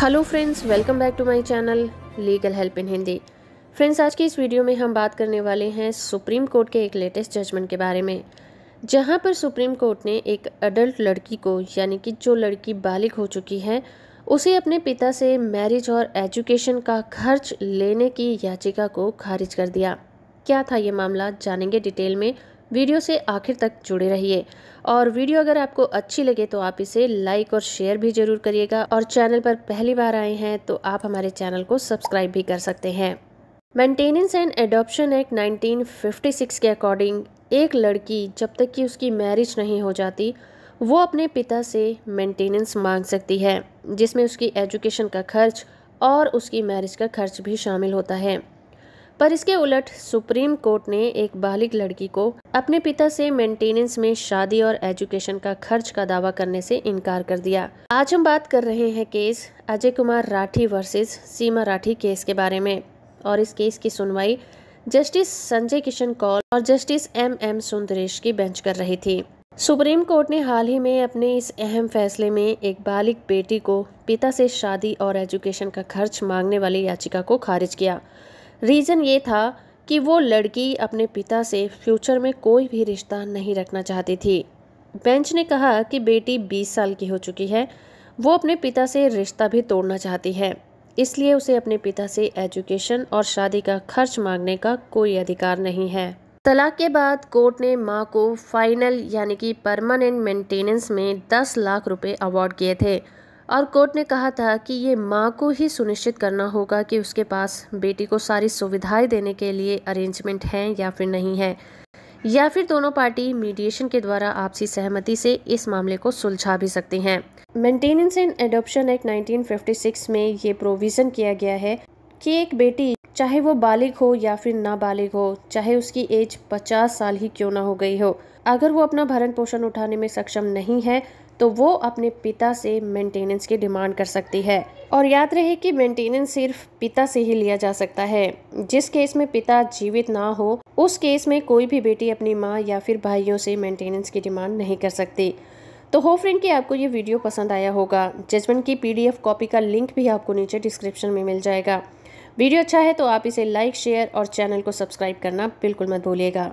hello friends welcome back to my channel legal help in Hindi friends आज की इस video में हम बात करने वाले हैं सुप्रीम कोर्ट के एक लेटेस्ट जजमेंट के बारे में जहां पर सुप्रीम कोर्ट ने एक अडल्ट लड़की को यानी कि जो लड़की बालिग हो चुकी है उसे अपने पिता से मैरिज और एजुकेशन का खर्च लेने की याचिका को खारिज कर दिया क्या था ये मामला जानेंगे डिटेल में वीडियो से आखिर तक जुड़े रहिए और वीडियो अगर आपको अच्छी लगे तो आप इसे लाइक और शेयर भी ज़रूर करिएगा और चैनल पर पहली बार आए हैं तो आप हमारे चैनल को सब्सक्राइब भी कर सकते हैं मेंटेनेंस एंड एडॉप्शन एक्ट 1956 के अकॉर्डिंग एक लड़की जब तक कि उसकी मैरिज नहीं हो जाती वो अपने पिता से मेंटेनेंस मांग सकती है जिसमें उसकी एजुकेशन का खर्च और उसकी मैरिज का खर्च भी शामिल होता है पर इसके उलट सुप्रीम कोर्ट ने एक बालिग लड़की को अपने पिता से मेंटेनेंस में शादी और एजुकेशन का खर्च का दावा करने से इनकार कर दिया आज हम बात कर रहे हैं case Ajay Kumar Rathi versus Seema Rathi case के बारे में और इस केस की सुनवाई जस्टिस संजय किशन कौल और जस्टिस एम एम सुंदरेश की बेंच कर रही थी सुप्रीम कोर्ट ने हाल ही में अपने इस अहम फैसले में एक बालिग बेटी को पिता से शादी और एजुकेशन का खर्च मांगने वाली याचिका को खारिज किया रीज़न ये था कि वो लड़की अपने पिता से फ्यूचर में कोई भी रिश्ता नहीं रखना चाहती थी बेंच ने कहा कि बेटी 20 साल की हो चुकी है वो अपने पिता से रिश्ता भी तोड़ना चाहती है इसलिए उसे अपने पिता से एजुकेशन और शादी का खर्च मांगने का कोई अधिकार नहीं है तलाक के बाद कोर्ट ने मां को फाइनल यानी कि परमानेंट मेंटेनेंस में 10 लाख रुपए अवार्ड किए थे और कोर्ट ने कहा था कि ये माँ को ही सुनिश्चित करना होगा कि उसके पास बेटी को सारी सुविधाएं देने के लिए अरेंजमेंट हैं या फिर नहीं है या फिर दोनों पार्टी मीडिएशन के द्वारा आपसी सहमति से इस मामले को सुलझा भी सकती हैं मेंटेनेंस एंड एडोप्शन एक्ट 1956 में ये प्रोविज़न किया गया है कि एक बेटी चाहे वो बालिग हो या फिर नाबालिग हो चाहे उसकी एज 50 साल ही क्यों ना हो गई हो अगर वो अपना भरण पोषण उठाने में सक्षम नहीं है तो वो अपने पिता से मेंटेनेंस की डिमांड कर सकती है और याद रहे कि मेंटेनेंस सिर्फ पिता से ही लिया जा सकता है जिस केस में पिता जीवित ना हो उस केस में कोई भी बेटी अपनी माँ या फिर भाइयों से मेंटेनेंस की डिमांड नहीं कर सकती तो हो फ्रेंड कि आपको ये वीडियो पसंद आया होगा जजमेंट की पीडीएफ कॉपी का लिंक भी आपको नीचे डिस्क्रिप्शन में मिल जाएगा वीडियो अच्छा है तो आप इसे लाइक शेयर और चैनल को सब्सक्राइब करना बिल्कुल मत भूलिएगा